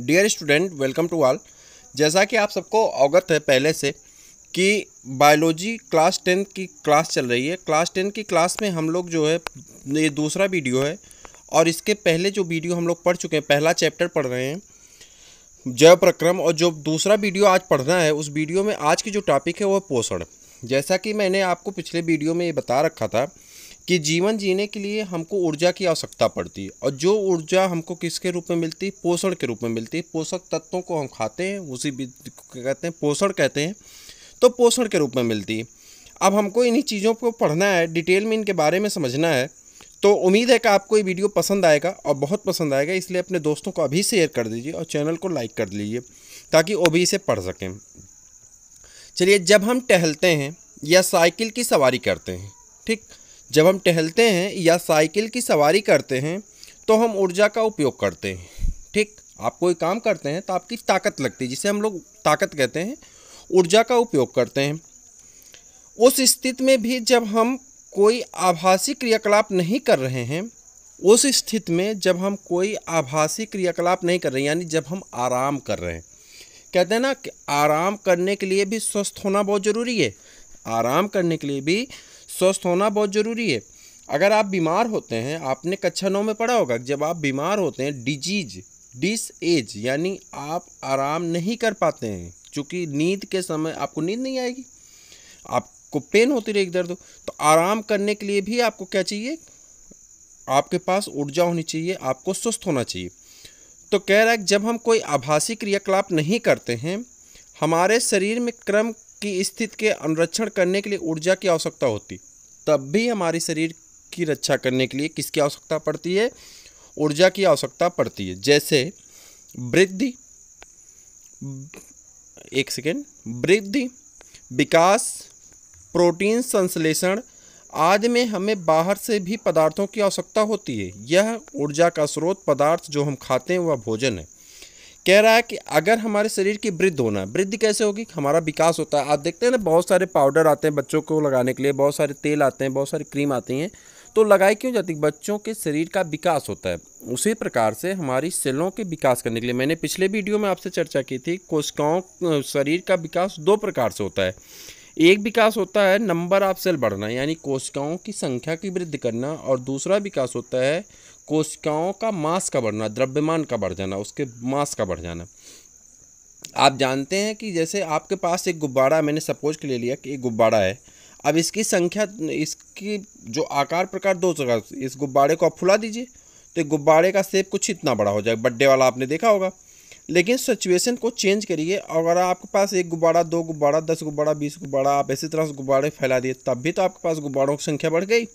dear student welcome to all जैसा कि आप सबको अवगत है पहले से कि बायोलॉजी क्लास टेंथ की क्लास चल रही है क्लास टेंथ की क्लास में हम लोग जो है ये दूसरा वीडियो है और इसके पहले जो वीडियो हम लोग पढ़ चुके हैं पहला चैप्टर पढ़ रहे हैं जय प्रक्रम और जो दूसरा वीडियो आज पढ़ना है उस वीडियो में आज की जो टॉपिक है वो पोषण जैसा कि मैंने आपको पिछले वीडियो में ये बता रखा था कि जीवन जीने के लिए हमको ऊर्जा की आवश्यकता पड़ती है और जो ऊर्जा हमको किसके रूप में मिलती है पोषण के रूप में मिलती है पोषक तत्वों को हम खाते हैं उसी कहते हैं पोषण कहते हैं तो पोषण के रूप में मिलती है अब हमको इन्हीं चीज़ों को पढ़ना है डिटेल में इनके बारे में समझना है तो उम्मीद है कि आपको ये वीडियो पसंद आएगा और बहुत पसंद आएगा इसलिए अपने दोस्तों को अभी शेयर कर दीजिए और चैनल को लाइक कर लीजिए ताकि वो भी इसे पढ़ सकें चलिए जब हम टहलते हैं या साइकिल की सवारी करते हैं ठीक जब हम टहलते हैं या साइकिल की सवारी करते हैं तो हम ऊर्जा का उपयोग करते हैं ठीक आप कोई काम करते हैं तो आपकी ताकत लगती है जिसे हम लोग ताकत कहते हैं ऊर्जा का उपयोग करते हैं उस स्थिति में भी जब हम कोई आभासी क्रियाकलाप नहीं कर रहे हैं उस स्थिति में जब हम कोई आभासी क्रियाकलाप नहीं कर रहे हैं यानी जब हम आराम कर रहे हैं कहते हैं ना कि आराम करने के लिए भी स्वस्थ होना बहुत ज़रूरी है आराम करने के लिए भी स्वस्थ होना बहुत ज़रूरी है अगर आप बीमार होते हैं आपने कक्षा नौ में पढ़ा होगा जब आप बीमार होते हैं डिजीज डिस एज यानी आप आराम नहीं कर पाते हैं क्योंकि नींद के समय आपको नींद नहीं आएगी आपको पेन होती रहेगी दर्द तो आराम करने के लिए भी आपको क्या चाहिए आपके पास ऊर्जा होनी चाहिए आपको सुस्त होना चाहिए तो कह रहा है जब हम कोई आभासी क्रियाकलाप नहीं करते हैं हमारे शरीर में क्रम की स्थिति के अनुरक्षण करने के लिए ऊर्जा की आवश्यकता होती तब भी हमारे शरीर की रक्षा करने के लिए किसकी आवश्यकता पड़ती है ऊर्जा की आवश्यकता पड़ती है जैसे वृद्धि एक सेकेंड वृद्धि विकास प्रोटीन संश्लेषण आदि में हमें बाहर से भी पदार्थों की आवश्यकता होती है यह ऊर्जा का स्रोत पदार्थ जो हम खाते हैं वह भोजन है कह रहा है कि अगर हमारे शरीर की वृद्धि होना वृद्धि कैसे होगी हमारा विकास होता है आप देखते हैं ना बहुत सारे पाउडर आते हैं बच्चों को लगाने के लिए बहुत सारे तेल आते हैं बहुत सारी क्रीम आती हैं तो लगाई क्यों जाती है बच्चों के शरीर का विकास होता है उसी प्रकार से हमारी सेलों के विकास करने के लिए मैंने पिछले वीडियो में आपसे चर्चा की थी कोशिकाओं शरीर का विकास दो प्रकार से होता है एक विकास होता है नंबर ऑफ सेल बढ़ना यानी कोशिकाओं की संख्या की वृद्धि करना और दूसरा विकास होता है कोशिकाओं का मास का बढ़ना द्रव्यमान का बढ़ जाना उसके मास का बढ़ जाना आप जानते हैं कि जैसे आपके पास एक गुब्बारा मैंने सपोज के ले लिया कि एक गुब्बारा है अब इसकी संख्या इसकी जो आकार प्रकार दो जगह इस गुब्बारे को आप फुला दीजिए तो गुब्बारे का सेप कुछ इतना बड़ा हो जाए बड्डे वाला आपने देखा होगा लेकिन सिचुएशन को चेंज करिए अगर आपके पास एक गुब्बारा दो गुब्बारा दस गुब्बारा बीस गुब्बारा आप इसी तरह से गुब्बारे फैला दिए तब भी तो आपके पास गुब्बारों की संख्या बढ़ गई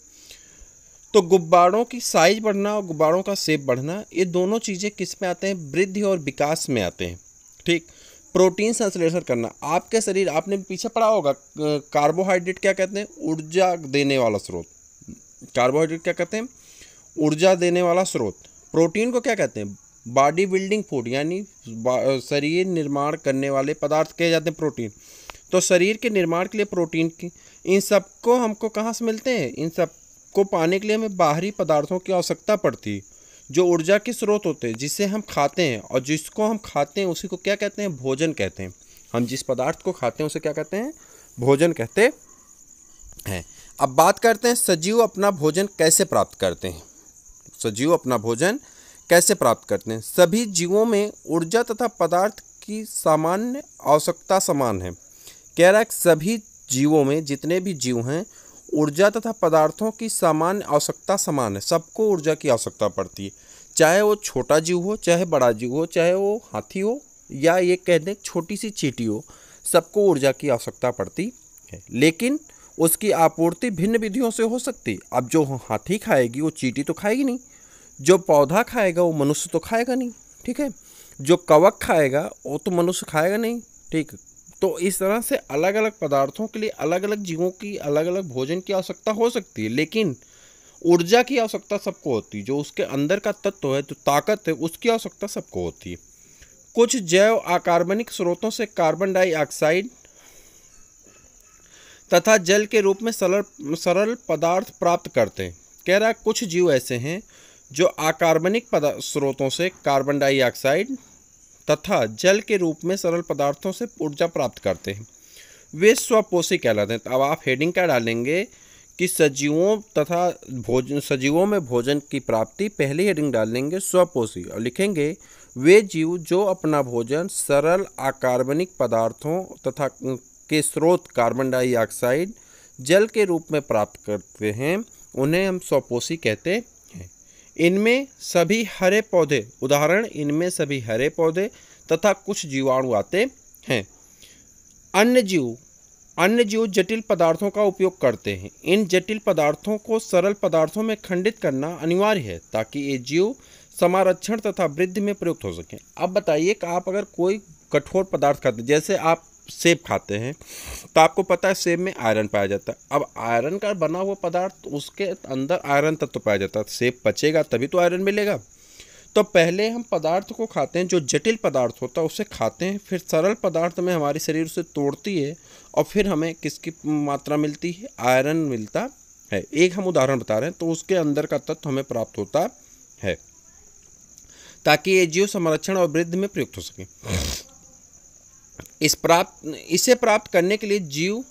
तो गुब्बारों की साइज बढ़ना और गुब्बारों का सेप बढ़ना ये दोनों चीज़ें किस में आते हैं वृद्धि और विकास में आते हैं ठीक प्रोटीन संश्लेषण करना आपके शरीर आपने पीछे पढ़ा होगा कार्बोहाइड्रेट क्या कहते हैं ऊर्जा देने वाला स्रोत कार्बोहाइड्रेट क्या कहते हैं ऊर्जा देने वाला स्रोत प्रोटीन को क्या कहते हैं बॉडी बिल्डिंग फूड यानी शरीर निर्माण करने वाले पदार्थ कहे जाते हैं प्रोटीन तो शरीर के निर्माण के लिए प्रोटीन की इन सबको हमको कहाँ से मिलते हैं इन सब को पाने के लिए हमें बाहरी पदार्थों की आवश्यकता पड़ती जो ऊर्जा के स्रोत होते हैं जिसे हम खाते हैं और जिसको हम खाते हैं उसी को क्या कहते हैं भोजन कहते हैं हम जिस पदार्थ को खाते हैं उसे क्या कहते हैं भोजन कहते हैं अब बात करते हैं सजीव अपना भोजन कैसे प्राप्त करते हैं सजीव अपना भोजन कैसे प्राप्त करते हैं सभी जीवों में ऊर्जा तथा पदार्थ की सामान्य आवश्यकता समान है कह रहा है सभी जीवों में जितने भी जीव हैं ऊर्जा तथा पदार्थों की सामान्य आवश्यकता समान है सबको ऊर्जा की आवश्यकता पड़ती है चाहे वो छोटा जीव हो चाहे बड़ा जीव हो चाहे वो हाथी हो या ये कह दें छोटी सी चीटी हो सबको ऊर्जा की आवश्यकता पड़ती है लेकिन उसकी आपूर्ति भिन्न विधियों से हो सकती अब जो हाथी खाएगी वो चीटी तो खाएगी नहीं जो पौधा खाएगा वो मनुष्य तो खाएगा नहीं ठीक है जो कवक खाएगा वो तो मनुष्य खाएगा नहीं ठीक तो इस तरह से अलग अलग पदार्थों के लिए अलग अलग जीवों की अलग अलग भोजन की आवश्यकता हो सकती है लेकिन ऊर्जा की आवश्यकता सबको होती है जो उसके अंदर का तत्व है जो ताकत है उसकी आवश्यकता सबको होती है कुछ जैव अकार्बनिक स्रोतों से कार्बन डाइऑक्साइड तथा जल के रूप में सरल सरल पदार्थ प्राप्त करते हैं कह रहा है कुछ जीव ऐसे हैं जो अकार्बनिक स्रोतों से कार्बन डाइऑक्साइड तथा जल के रूप में सरल पदार्थों से ऊर्जा प्राप्त करते हैं वे स्वपोषी कहलाते हैं अब आप हेडिंग क्या डालेंगे कि सजीवों तथा भोजन सजीवों में भोजन की प्राप्ति पहली हेडिंग डालेंगे स्वपोषी और लिखेंगे वे जीव जो अपना भोजन सरल अकार्बनिक पदार्थों तथा के स्रोत कार्बन डाइऑक्साइड जल के रूप में प्राप्त करते हैं उन्हें हम स्वपोषी कहते इनमें सभी हरे पौधे उदाहरण इनमें सभी हरे पौधे तथा कुछ जीवाणु आते हैं अन्य जीव अन्य जीव जटिल पदार्थों का उपयोग करते हैं इन जटिल पदार्थों को सरल पदार्थों में खंडित करना अनिवार्य है ताकि ये जीव समारक्षण तथा वृद्धि में प्रयुक्त हो सकें अब बताइए कि आप अगर कोई कठोर पदार्थ खाते जैसे आप सेब खाते हैं तो आपको पता है सेब में आयरन पाया जाता है अब आयरन का बना हुआ पदार्थ उसके अंदर आयरन तत्व तो पाया जाता है सेब पचेगा तभी तो आयरन मिलेगा तो पहले हम पदार्थ को खाते हैं जो जटिल पदार्थ होता है उसे खाते हैं फिर सरल पदार्थ में हमारे शरीर उसे तोड़ती है और फिर हमें किसकी मात्रा मिलती है आयरन मिलता है एक हम उदाहरण बता रहे हैं तो उसके अंदर का तत्व हमें प्राप्त होता है ताकि ये जीव संरक्षण और वृद्धि में प्रयुक्त हो सके इस प्राप्त इसे प्राप्त करने के लिए जीव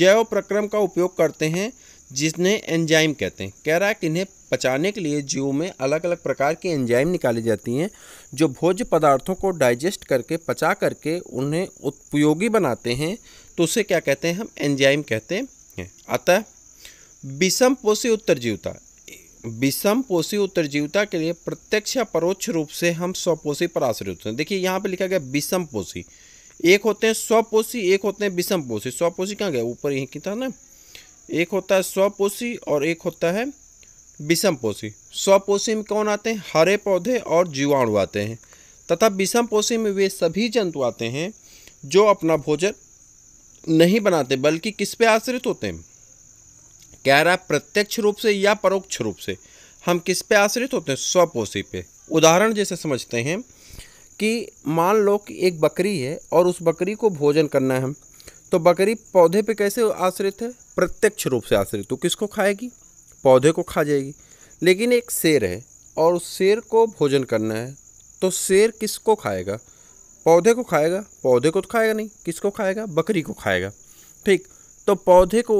जैव प्रक्रम का उपयोग करते हैं जिसने एंजाइम कहते हैं कह रहा है कि इन्हें पचाने के लिए जीव में अलग अलग प्रकार की एंजाइम निकाली जाती हैं जो भोज्य पदार्थों को डाइजेस्ट करके पचा करके उन्हें उपयोगी बनाते हैं तो उसे क्या कहते हैं हम एंजाइम कहते हैं अतः विषम पोषी उत्तरजीवता विषम पोषी उत्तरजीवता के लिए प्रत्यक्ष या परोक्ष रूप से हम स्वपोषी पर आश्रित होते हैं देखिए यहाँ पर लिखा गया विषम पोषी एक होते हैं स्वपोषी एक होते हैं विषम पोषी स्वपोषी कहाँ गया ऊपर यहीं की था ना एक होता है स्वपोषी और एक होता है विषम पोषी स्वपोषी में कौन आते हैं हरे पौधे और जीवाणु आते हैं तथा विषम पोषी में वे सभी जंतु आते हैं जो अपना भोजन नहीं बनाते बल्कि किस पे आश्रित होते हैं कह रहा है प्रत्यक्ष रूप से या परोक्ष रूप से हम किस पे आश्रित होते हैं स्वपोषी पे उदाहरण जैसे समझते हैं कि मान लो कि एक बकरी है और उस बकरी को भोजन करना है तो बकरी पौधे पे कैसे आश्रित है प्रत्यक्ष रूप से आश्रित तो किसको खाएगी पौधे को खा जाएगी लेकिन एक शेर है और उस शेर को भोजन करना है तो शेर किसको खाएगा पौधे को खाएगा पौधे को तो खाएगा नहीं किसको खाएगा बकरी को खाएगा ठीक तो पौधे को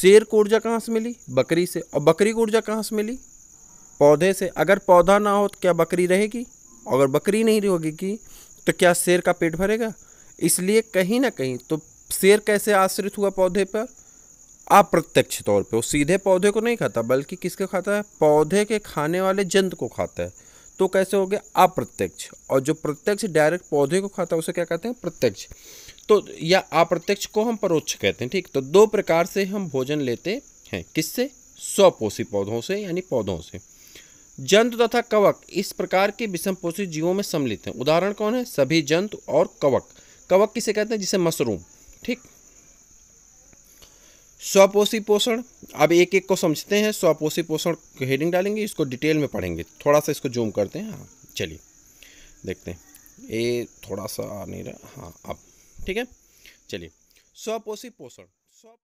शेर को ऊर्जा कहाँ से मिली बकरी से और बकरी को ऊर्जा कहाँ से मिली पौधे से अगर पौधा ना हो तो क्या बकरी रहेगी अगर बकरी नहीं रोगेगी तो क्या शेर का पेट भरेगा इसलिए कहीं ना कहीं तो शेर कैसे आश्रित हुआ पौधे पर अप्रत्यक्ष तौर पे वो सीधे पौधे को नहीं खाता बल्कि किसके खाता है पौधे के खाने वाले जंतु को खाता है तो कैसे हो गया अप्रत्यक्ष और जो प्रत्यक्ष डायरेक्ट पौधे को खाता है उसे क्या कहते हैं प्रत्यक्ष तो या अप्रत्यक्ष को हम परोक्ष कहते हैं ठीक तो दो प्रकार से हम भोजन लेते हैं किससे स्वपोषी पौधों से यानी पौधों से जंतु तथा कवक इस प्रकार के विषम पोषित जीवों में सम्मिलित हैं उदाहरण कौन है सभी जंतु और कवक कवक किसे कहते हैं जिसे मशरूम ठीक स्वपोषी पोषण अब एक एक को समझते हैं स्वपोषी पोषण हेडिंग डालेंगे इसको डिटेल में पढ़ेंगे थोड़ा सा इसको जूम करते हैं हाँ चलिए देखते हैं ये थोड़ा सा नहीं रहा हाँ अब ठीक है चलिए स्वपोषी पोषण स्व